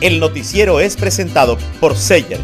El noticiero es presentado por Seyer,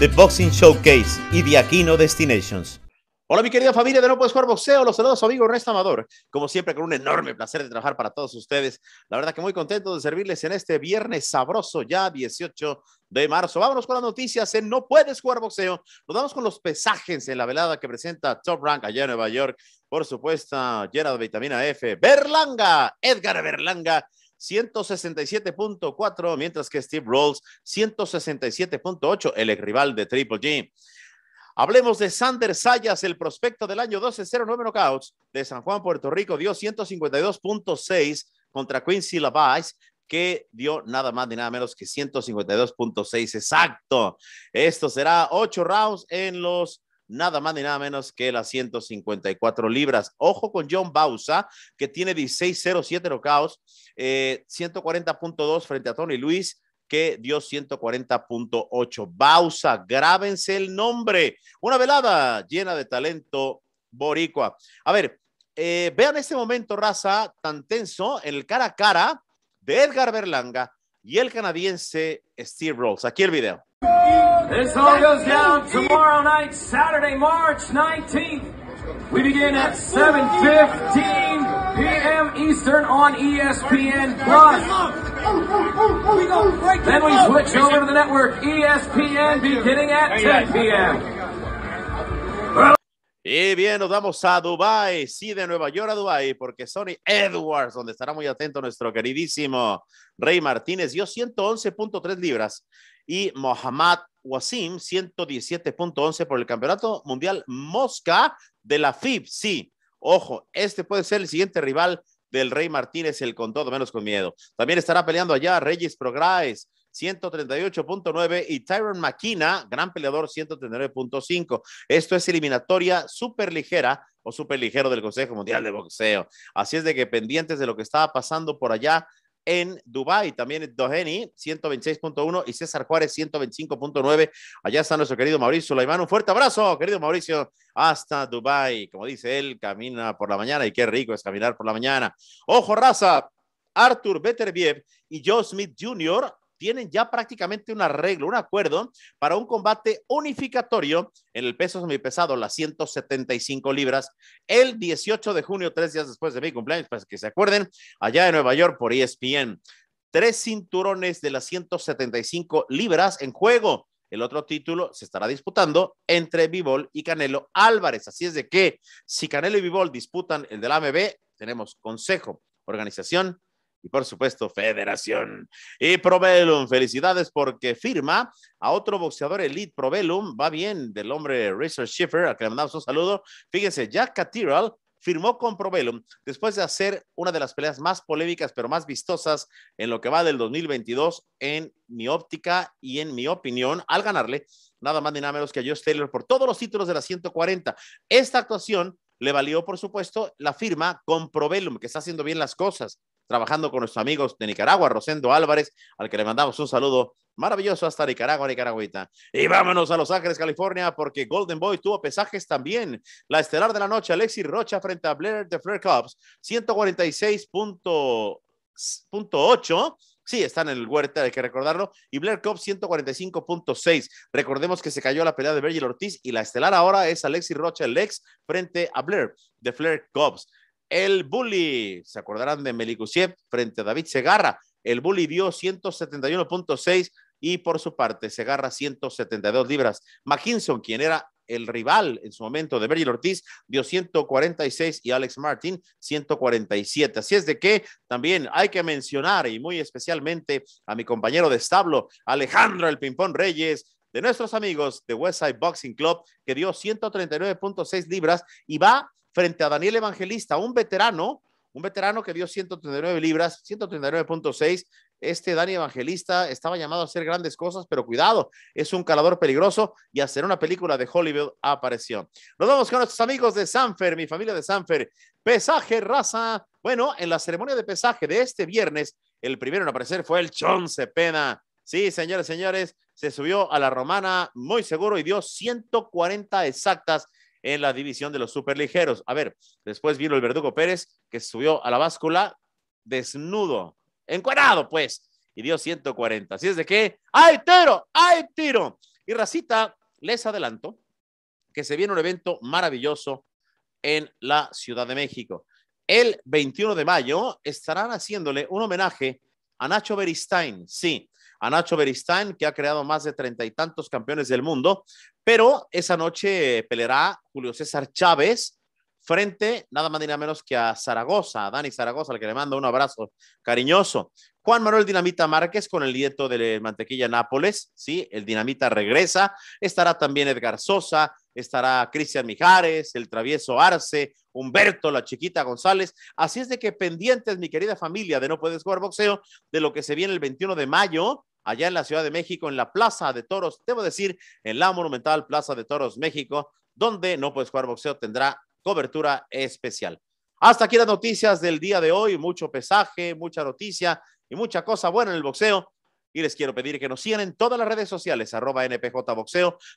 The Boxing Showcase y Aquino Destinations. Hola mi querida familia de No Puedes Jugar Boxeo, los saludos su amigo Ernesto Amador, como siempre con un enorme placer de trabajar para todos ustedes, la verdad que muy contento de servirles en este viernes sabroso ya 18 de marzo. Vámonos con las noticias en No Puedes Jugar Boxeo. Nos damos con los pesajes en la velada que presenta Top Rank allá en Nueva York. Por supuesto, llena de vitamina F. Berlanga, Edgar Berlanga 167.4, mientras que Steve Rolls 167.8, el ex rival de Triple G. Hablemos de Sander Sayas, el prospecto del año 12 cero número knockouts de San Juan, Puerto Rico, dio 152.6 contra Quincy Lavice, que dio nada más ni nada menos que 152.6 exacto. Esto será ocho rounds en los nada más ni nada menos que las 154 libras. Ojo con John Bausa, que tiene 16.07 0 140.2 frente a Tony Luis, que dio 140.8. Bausa, grábense el nombre. Una velada llena de talento boricua. A ver, eh, vean este momento, raza, tan tenso, en el cara a cara de Edgar Berlanga y el canadiense Steve Rolls. Aquí el video. This all goes down tomorrow night, Saturday, March 19th. We begin at 7.15 p.m. Eastern on ESPN+. Plus. Then we switch over to the network ESPN beginning at 10 p.m. Y bien, nos vamos a Dubai, sí, de Nueva York a Dubai, porque Sony Edwards, donde estará muy atento nuestro queridísimo Rey Martínez, dio 111.3 libras y Mohamed Wasim 117.11 por el Campeonato Mundial Mosca de la FIB. Sí, ojo, este puede ser el siguiente rival del Rey Martínez, el con todo menos con miedo. También estará peleando allá Reyes Prograes. 138.9 y Tyron Makina, gran peleador, 139.5. Esto es eliminatoria súper ligera o súper ligero del Consejo Mundial de Boxeo. Así es de que pendientes de lo que estaba pasando por allá en Dubai, también Doheny 126.1 y César Juárez 125.9. Allá está nuestro querido Mauricio Laimán. Un fuerte abrazo, querido Mauricio, hasta Dubai. Como dice él, camina por la mañana y qué rico es caminar por la mañana. Ojo, raza. Arthur Beterbiev y Joe Smith Jr tienen ya prácticamente un arreglo, un acuerdo para un combate unificatorio en el peso semipesado, las 175 libras, el 18 de junio, tres días después de mi cumpleaños, para pues, que se acuerden, allá en Nueva York por ESPN. Tres cinturones de las 175 libras en juego. El otro título se estará disputando entre Bivol y Canelo Álvarez. Así es de que si Canelo y Bivol disputan el del AMB, tenemos consejo, organización y por supuesto Federación. Y Provelum, felicidades porque firma a otro boxeador elite Provelum, va bien, del hombre Richard Schiffer, al que le mandamos un saludo. Fíjense, Jack Cathedral firmó con Provelum después de hacer una de las peleas más polémicas, pero más vistosas en lo que va del 2022, en mi óptica y en mi opinión, al ganarle nada más ni nada menos que a Josh Taylor por todos los títulos de la 140. Esta actuación le valió, por supuesto, la firma con Provelum, que está haciendo bien las cosas trabajando con nuestros amigos de Nicaragua, Rosendo Álvarez, al que le mandamos un saludo maravilloso hasta Nicaragua, Nicaragüita. Y vámonos a Los Ángeles, California, porque Golden Boy tuvo pesajes también. La estelar de la noche, Alexis Rocha frente a Blair de Flair Cups, 146.8. Sí, está en el Huerta, hay que recordarlo. Y Blair Cubs 145.6. Recordemos que se cayó la pelea de Virgil Ortiz y la estelar ahora es Alexis Rocha, el ex, frente a Blair de Flair Cubs el Bully. Se acordarán de Melikusiev frente a David Segarra. El Bully dio 171.6 y por su parte Segarra 172 libras. McKinson, quien era el rival en su momento de Virgil Ortiz, dio 146 y Alex Martin 147. Así es de que también hay que mencionar y muy especialmente a mi compañero de establo, Alejandro el Pimpón Reyes, de nuestros amigos de Westside Boxing Club, que dio 139.6 libras y va frente a Daniel Evangelista, un veterano, un veterano que dio 139 libras, 139.6. Este Daniel Evangelista estaba llamado a hacer grandes cosas, pero cuidado, es un calador peligroso y hacer una película de Hollywood apareció. Nos vemos con nuestros amigos de Sanfer, mi familia de Sanfer. Pesaje, raza. Bueno, en la ceremonia de pesaje de este viernes, el primero en aparecer fue el Chon Cepeda. Sí, señores, señores, se subió a la romana muy seguro y dio 140 exactas en la división de los superligeros. A ver, después vino el Verdugo Pérez, que subió a la báscula desnudo, encuadrado, pues, y dio 140. Así es de que, hay tiro! hay tiro! Y Racita les adelanto que se viene un evento maravilloso en la Ciudad de México. El 21 de mayo estarán haciéndole un homenaje a Nacho Beristain, sí, a Nacho Beristain, que ha creado más de treinta y tantos campeones del mundo, pero esa noche peleará Julio César Chávez frente nada más ni nada menos que a Zaragoza, a Dani Zaragoza, al que le mando un abrazo cariñoso. Juan Manuel Dinamita Márquez con el nieto de eh, Mantequilla Nápoles, ¿sí? El Dinamita regresa. Estará también Edgar Sosa, estará Cristian Mijares, el travieso Arce, Humberto, la chiquita González. Así es de que pendientes, mi querida familia, de No Puedes Jugar Boxeo, de lo que se viene el 21 de mayo, allá en la Ciudad de México, en la Plaza de Toros, debo decir, en la monumental Plaza de Toros México, donde No Puedes Jugar Boxeo tendrá cobertura especial. Hasta aquí las noticias del día de hoy, mucho pesaje, mucha noticia y mucha cosa buena en el boxeo. Y les quiero pedir que nos sigan en todas las redes sociales, arroba NPJ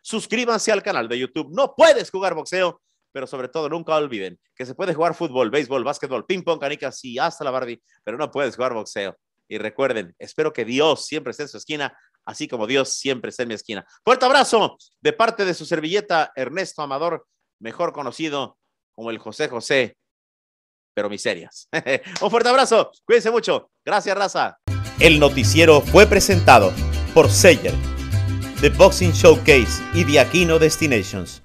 Suscríbanse al canal de YouTube. No puedes jugar boxeo, pero sobre todo nunca olviden que se puede jugar fútbol, béisbol, básquetbol, ping pong, canicas y hasta la Barbie, pero no puedes jugar boxeo. Y recuerden, espero que Dios siempre esté en su esquina, así como Dios siempre esté en mi esquina. Fuerte abrazo de parte de su servilleta Ernesto Amador, mejor conocido como el José José, pero miserias. Un fuerte abrazo, cuídense mucho. Gracias, raza. El noticiero fue presentado por seller The Boxing Showcase y The Destinations.